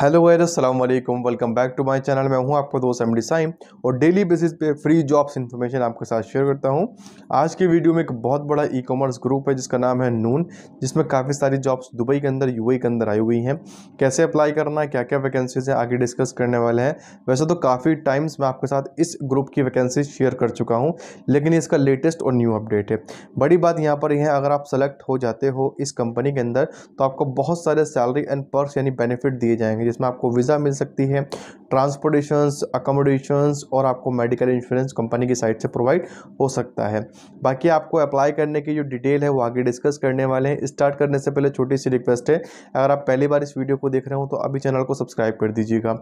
hello गैर अल्लाम welcome back to my channel मैं हूं आपका दोस्त एमडी साइम और डेली बेसिस पे फ्री जॉब्स इन्फॉर्मेशन आपके साथ शेयर करता हूं आज के वीडियो में एक बहुत बड़ा ई कॉमर्स ग्रुप है जिसका नाम है नून जिसमें काफ़ी सारी जॉब्स दुबई के अंदर यूएई के अंदर आई हुई हैं कैसे अप्लाई करना क्या क्या वैकेंसीज हैं आगे डिस्कस करने वाले हैं वैसे तो काफ़ी टाइम्स मैं आपके साथ इस ग्रुप की वैकेंसी शेयर कर चुका हूँ लेकिन इसका लेटेस्ट और न्यू अपडेट है बड़ी बात यहाँ पर यह है अगर आप सेलेक्ट हो जाते हो इस कंपनी के अंदर तो आपको बहुत सारे सैलरी एंड पर्स यानी बेनिफिट दिए जाएंगे जाएंगे जिसमें आपको वीज़ा मिल सकती है ट्रांसपोर्टेशंस अकोमोडेशंस और आपको मेडिकल इंश्योरेंस कंपनी की साइड से प्रोवाइड हो सकता है बाकी आपको अप्लाई करने की जो डिटेल है वो आगे डिस्कस करने वाले हैं स्टार्ट करने से पहले छोटी सी रिक्वेस्ट है अगर आप पहली बार इस वीडियो को देख रहे हो तो अभी चैनल को सब्सक्राइब कर दीजिएगा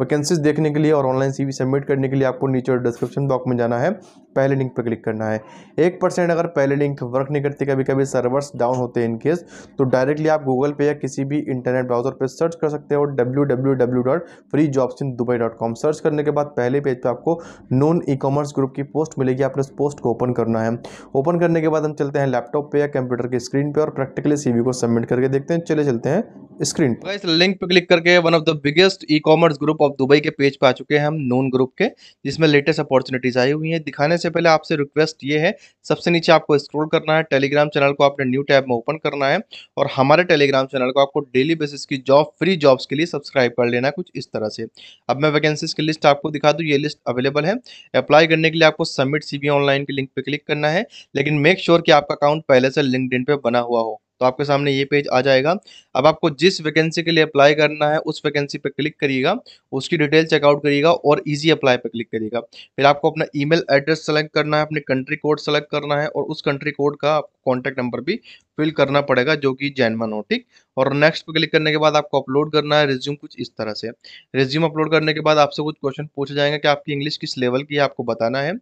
वैकेंसीज देखने के लिए और ऑनलाइन सी सबमिट करने के लिए आपको नीचे डिस्क्रिप्शन बॉक्स में जाना है पहले लिंक पर क्लिक करना है एक परसेंट अगर पहले लिंक वर्क नहीं करती कभी कभी सर्वर्स डाउन होते हैं इनकेस तो डायरेक्टली आप गूगल पे या किसी भी इंटरनेट ब्राउजर पर सर्च कर सकते हो W W W dot free jobs in Dubai dot com search करने के बाद पहले पेज पर आपको नॉन ई कॉमर्स ग्रुप की पोस्ट मिलेगी आपने उस पोस्ट को ओपन करना है ओपन करने के बाद हम चलते हैं लैपटॉप पर या कंप्यूटर की स्क्रीन पर और प्रैक्टिकली सी को सबमिट करके देखते हैं चले चलते हैं स्क्रीन पर इस लिंक पे क्लिक करके one of the biggest e commerce group of Dubai के पेज पर आ चुके हैं हम नून ग्रुप के जिसमें लेटेस्ट अपॉर्चुनिटीज आई हुई हैं दिखाने से पहले आपसे रिक्वेस्ट ये है सबसे नीचे आपको स्क्रॉल करना है टेलीग्राम चैनल को आपने न्यू टैब में ओपन करना है और हमारे टेलीग्राम चैनल को आपको डेली बेसिस की जॉब फ्री जॉब्स के लिए सब्सक्राइब कर लेना है कुछ इस तरह से अब मैं वैकेंसीज की लिस्ट आपको दिखा दूँ ये लिस्ट अवेलेबल है अप्लाई करने के लिए आपको सबमिट सी ऑनलाइन के लिंक पर क्लिक करना है लेकिन मेक श्योर कि आपका अकाउंट पहले से लिंकड पे बना हुआ हो तो आपके सामने ये पेज आ जाएगा अब आपको जिस वैकेंसी के लिए अप्लाई करना है उस वैकेंसी पर क्लिक करिएगा उसकी डिटेल चेकआउट करिएगा और ईजी अप्लाई पर क्लिक करिएगा फिर आपको अपना ईमेल एड्रेस सेलेक्ट करना है अपने कंट्री कोड सेलेक्ट करना है और उस कंट्री कोड का आपको कॉन्टैक्ट नंबर भी फिल करना पड़ेगा जो कि जैनमन हो ठीक और नेक्स्ट पर क्लिक करने के बाद आपको अपलोड करना है रिज्यूम कुछ इस तरह से रिज्यूम अपलोड करने के बाद आपसे कुछ क्वेश्चन पूछे जाएंगे कि आपकी इंग्लिश किस लेवल की है आपको बताना है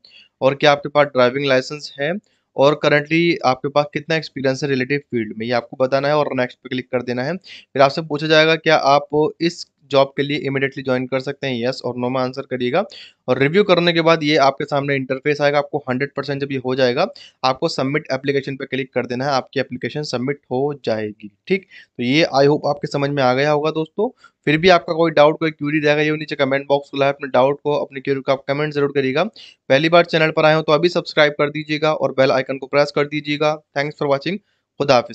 और क्या आपके पास ड्राइविंग लाइसेंस है और करंटली आपके पास कितना एक्सपीरियंस है रिलेटिव फील्ड में ये आपको बताना है और नेक्स्ट पे क्लिक कर देना है फिर आपसे पूछा जाएगा क्या आप इस जॉब के लिए इमिडिएटली ज्वाइन कर सकते हैं येस और नो में आंसर करिएगा और रिव्यू करने के बाद ये आपके सामने इंटरफेस आएगा आपको 100 परसेंट जब ये हो जाएगा आपको सबमिट एप्लीकेशन पर क्लिक कर देना है आपकी एप्लीकेशन सबमिट हो जाएगी ठीक तो ये आई होप आपके समझ में आ गया होगा दोस्तों फिर भी आपका कोई डाउट कोई क्यूरी रहेगा ये नीचे कमेंट बॉक्स खुला है अपने डाउट को अपनी क्यूरी को आप कमेंट जरूर करिएगा पहली बार चैनल पर आए हो तो अभी सब्सक्राइब कर दीजिएगा और बेल आइकन को प्रेस कर दीजिएगा थैंक्स फॉर वॉचिंग खुदा